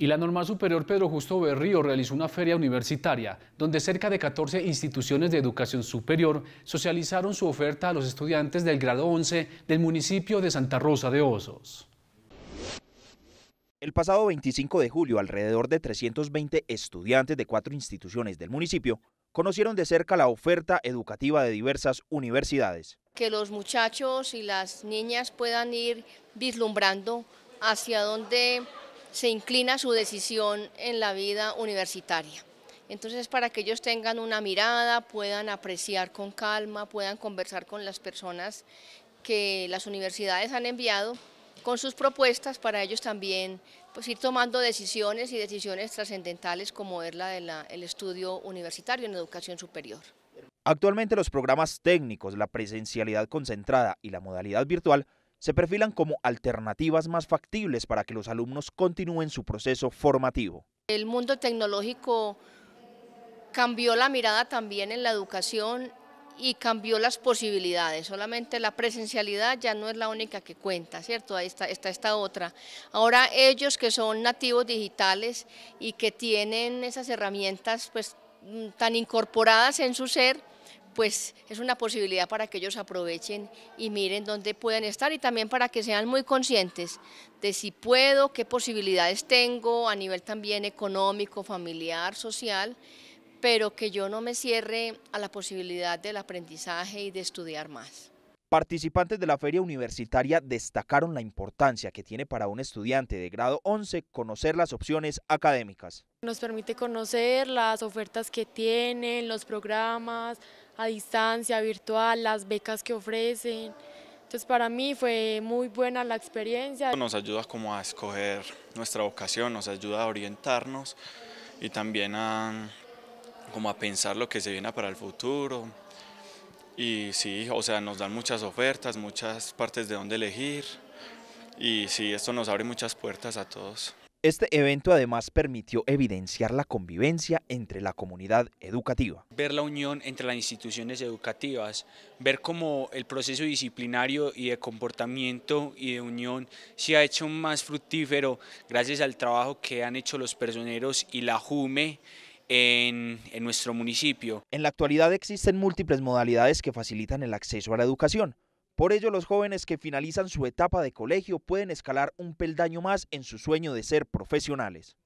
Y la normal superior Pedro Justo Berrío realizó una feria universitaria donde cerca de 14 instituciones de educación superior socializaron su oferta a los estudiantes del grado 11 del municipio de Santa Rosa de Osos. El pasado 25 de julio, alrededor de 320 estudiantes de cuatro instituciones del municipio conocieron de cerca la oferta educativa de diversas universidades. Que los muchachos y las niñas puedan ir vislumbrando hacia dónde se inclina su decisión en la vida universitaria. Entonces, para que ellos tengan una mirada, puedan apreciar con calma, puedan conversar con las personas que las universidades han enviado con sus propuestas para ellos también pues, ir tomando decisiones y decisiones trascendentales como es la del estudio universitario en educación superior. Actualmente los programas técnicos, la presencialidad concentrada y la modalidad virtual se perfilan como alternativas más factibles para que los alumnos continúen su proceso formativo. El mundo tecnológico cambió la mirada también en la educación y cambió las posibilidades, solamente la presencialidad ya no es la única que cuenta, ¿cierto? Ahí está, esta otra. Ahora ellos que son nativos digitales y que tienen esas herramientas pues mm, tan incorporadas en su ser, pues es una posibilidad para que ellos aprovechen y miren dónde pueden estar y también para que sean muy conscientes de si puedo, qué posibilidades tengo a nivel también económico, familiar, social, pero que yo no me cierre a la posibilidad del aprendizaje y de estudiar más. Participantes de la feria universitaria destacaron la importancia que tiene para un estudiante de grado 11 conocer las opciones académicas. Nos permite conocer las ofertas que tienen, los programas, a distancia, virtual, las becas que ofrecen. Entonces para mí fue muy buena la experiencia. Nos ayuda como a escoger nuestra vocación, nos ayuda a orientarnos y también a, como a pensar lo que se viene para el futuro. Y sí, o sea, nos dan muchas ofertas, muchas partes de dónde elegir. Y sí, esto nos abre muchas puertas a todos. Este evento además permitió evidenciar la convivencia entre la comunidad educativa. Ver la unión entre las instituciones educativas, ver cómo el proceso disciplinario y de comportamiento y de unión se ha hecho más fructífero gracias al trabajo que han hecho los personeros y la JUME en, en nuestro municipio. En la actualidad existen múltiples modalidades que facilitan el acceso a la educación por ello, los jóvenes que finalizan su etapa de colegio pueden escalar un peldaño más en su sueño de ser profesionales.